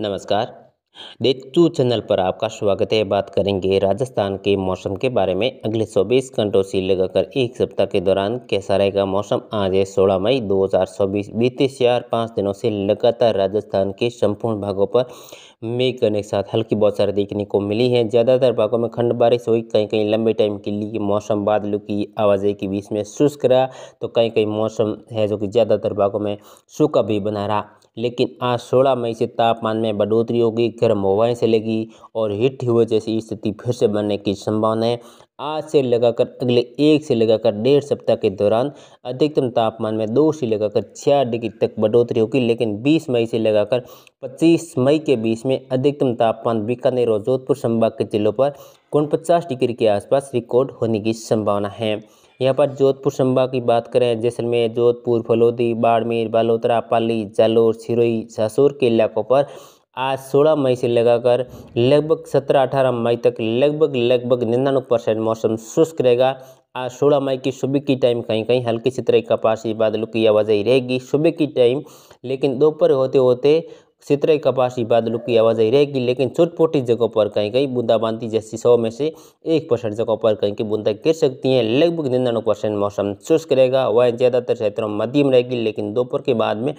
नमस्कार देखू चैनल पर आपका स्वागत है बात करेंगे राजस्थान के मौसम के बारे में अगले 24 घंटों से लगाकर एक सप्ताह के दौरान कैसा रहेगा मौसम आज है सोलह मई 2024 बीते चार पाँच दिनों से लगातार राजस्थान के संपूर्ण भागों पर मेघ करने के साथ हल्की बहुत सारी देखने को मिली है ज़्यादातर भागों में खंड बारिश हुई कहीं कहीं लंबे टाइम के लिए मौसम बादलों की आवाज़ें के बीच में शुष्क रहा तो कहीं कहीं मौसम है जो कि ज़्यादातर भागों में सूखा भी बना रहा लेकिन आज 16 मई से तापमान में बढ़ोतरी होगी गर्म हवाएं चलेगी और हिट हुए जैसी स्थिति फिर से बनने की संभावना है आज से लगाकर अगले एक से लगाकर डेढ़ सप्ताह के दौरान अधिकतम तापमान में दो से लगाकर छः डिग्री तक बढ़ोतरी होगी लेकिन 20 मई से लगाकर 25 मई के बीच में अधिकतम तापमान बीकानेर और जोधपुर संभाग के जिलों पर पचास डिग्री के आसपास रिकॉर्ड होने की संभावना है यहाँ पर जोधपुर संभाग की बात करें जैसलमेर जोधपुर फलोदी बाड़मेर बालोतरा पाली जालोर सिरोही सासूर के इलाकों पर आज 16 मई से लगाकर लगभग 17-18 मई तक लगभग लगभग निन्यानवे परसेंट मौसम शुष्क रहेगा आज 16 मई की सुबह की टाइम कहीं कहीं हल्की सी तरह कपासी बादलों की आवाजाही रहेगी सुबह की टाइम लेकिन दोपहर होते होते क्षेत्र के पास बादलों की आवाजाही रहेगी लेकिन छोटपोटी जगहों पर कहीं कहीं बूंदाबांदी जैसी सौ में से एक परसेंट जगहों पर कहीं कहीं बूंदा गिर सकती हैं लगभग निन्यानवे परसेंट मौसम शुष्क रहेगा वह ज़्यादातर क्षेत्रों में मध्यम रहेगी लेकिन दोपहर के बाद में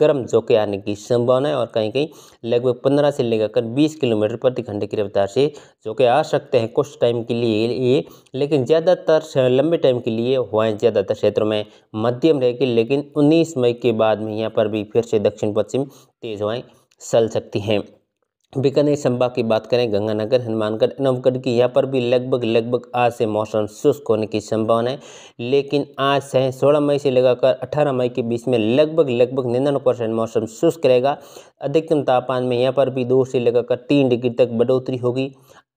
गर्म झोंके आने की संभावना है और कहीं कहीं लगभग पंद्रह से लेकर बीस किलोमीटर प्रति घंटे की रफ्तार से झोंके आ सकते हैं कुछ टाइम के लिए ये लेकिन ज़्यादातर लंबे टाइम के लिए हवाएँ ज़्यादातर क्षेत्रों में मध्यम रहेगी लेकिन उन्नीस मई के बाद में यहाँ पर भी फिर से दक्षिण पश्चिम तेज हवाएँ चल सकती हैं बीकानेर संभाग की बात करें गंगानगर हनुमानगढ़ नवगढ़ की यहाँ पर भी लगभग लगभग आज से मौसम शुष्क होने की संभावना है लेकिन आज से सोलह मई से लगाकर अठारह मई के बीच में लगभग लगभग निन्यानवे परसेंट मौसम शुष्क रहेगा अधिकतम तापमान में यहाँ पर भी दो से लगाकर तीन डिग्री तक बढ़ोतरी होगी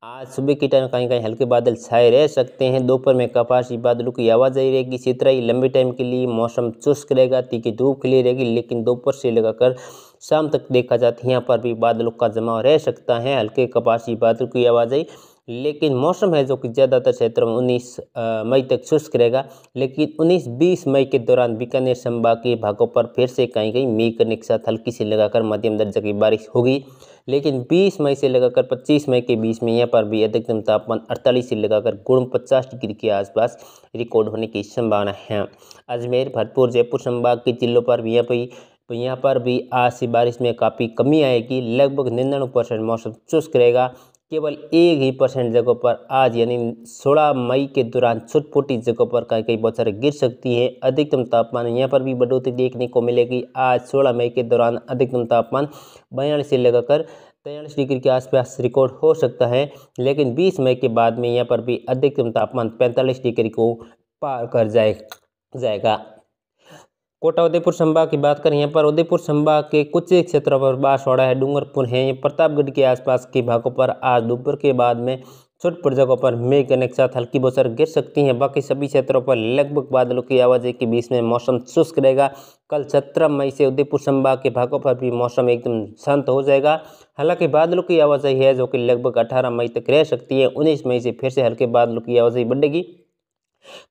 आज सुबह के टाइम कहीं कहीं हल्के बादल छाए रह सकते हैं दोपहर में कपासी बादलों की आवाज आई रहेगी इसी तरह ही लंबे टाइम के लिए मौसम चुस्क रहेगा तीखी धूप खिली रहेगी लेकिन दोपहर से लगाकर शाम तक देखा जाता है यहाँ पर भी बादलों का जमाव रह सकता है हल्के कपासी बादलों की आवाज आई लेकिन मौसम है जो कि ज़्यादातर क्षेत्रों में उन्नीस मई तक शुष्क रहेगा लेकिन उन्नीस बीस मई के दौरान बीकानेर संभाग के भागों पर फिर से कहीं कहीं मेघ करने के साथ हल्की से लगाकर मध्यम दर्जा की बारिश होगी लेकिन 20 मई से लगाकर 25 मई के बीच में यहाँ पर भी अधिकतम तापमान 48 से लगाकर गुण पचास डिग्री के आसपास रिकॉर्ड होने की संभावना है अजमेर भरतपुर जयपुर संभाग के जिलों पर भी यहाँ पर तो यहाँ पर भी आज से बारिश में काफ़ी कमी आएगी लगभग निन्यानवे परसेंट मौसम चुस्क रहेगा केवल एक ही परसेंट जगहों पर आज यानी 16 मई के दौरान छुटपुटी जगहों पर कई कई बौछार गिर सकती है अधिकतम तापमान यहाँ पर भी बढ़ोतरी देखने को मिलेगी आज 16 मई के दौरान अधिकतम तापमान बयालीस से लगाकर तैयलीस डिग्री के आसपास रिकॉर्ड हो सकता है लेकिन 20 मई के बाद में यहाँ पर भी अधिकतम तापमान पैंतालीस डिग्री को पार कर जाए जाएगा कोटा उदयपुर संभाग की बात करें यहाँ पर उदयपुर संभाग के कुछ एक क्षेत्रों पर बांसवाड़ा है डूंगरपुर है ये प्रतापगढ़ के आसपास के भागों पर आज दोपहर के बाद में पर जगहों पर मेघ गने के साथ हल्की बोसर गिर सकती हैं बाकी सभी क्षेत्रों पर लगभग बादलों की आवाजाही के बीच में मौसम शुष्क रहेगा कल सत्रह मई से उदयपुर संभाग के भागों पर भी मौसम एकदम शांत हो जाएगा हालांकि बादलों की आवाजाही है जो कि लगभग अठारह मई तक रह सकती है उन्नीस मई से फिर से हल्के बादलों की आवाजाही बढ़ेगी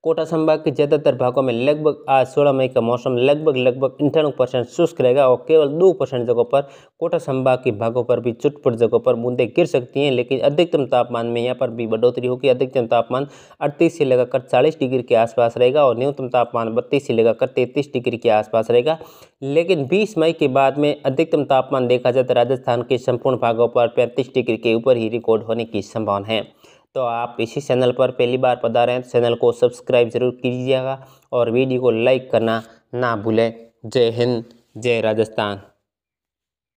कोटा संभाग के ज़्यादातर भागों में लगभग आज सोलह मई का मौसम लगभग लगभग अंठानवे परसेंट शुष्क रहेगा और केवल दो परसेंट जगहों पर कोटा संभाग के भागों पर भी चुटपुट जगहों पर बूंदें गिर सकती हैं लेकिन अधिकतम तापमान में यहाँ पर भी बढ़ोतरी होगी अधिकतम तापमान अड़तीस से लगाकर चालीस डिग्री के आसपास रहेगा और न्यूनतम तापमान बत्तीस से लगाकर तैंतीस डिग्री के आसपास रहेगा लेकिन बीस मई के बाद में अधिकतम तापमान देखा जाए तो राजस्थान के संपूर्ण भागों पर पैंतीस डिग्री के ऊपर ही रिकॉर्ड होने की संभावना है तो आप इसी चैनल पर पहली बार रहे हैं तो चैनल को सब्सक्राइब जरूर कीजिएगा और वीडियो को लाइक करना ना भूलें जय हिंद जय राजस्थान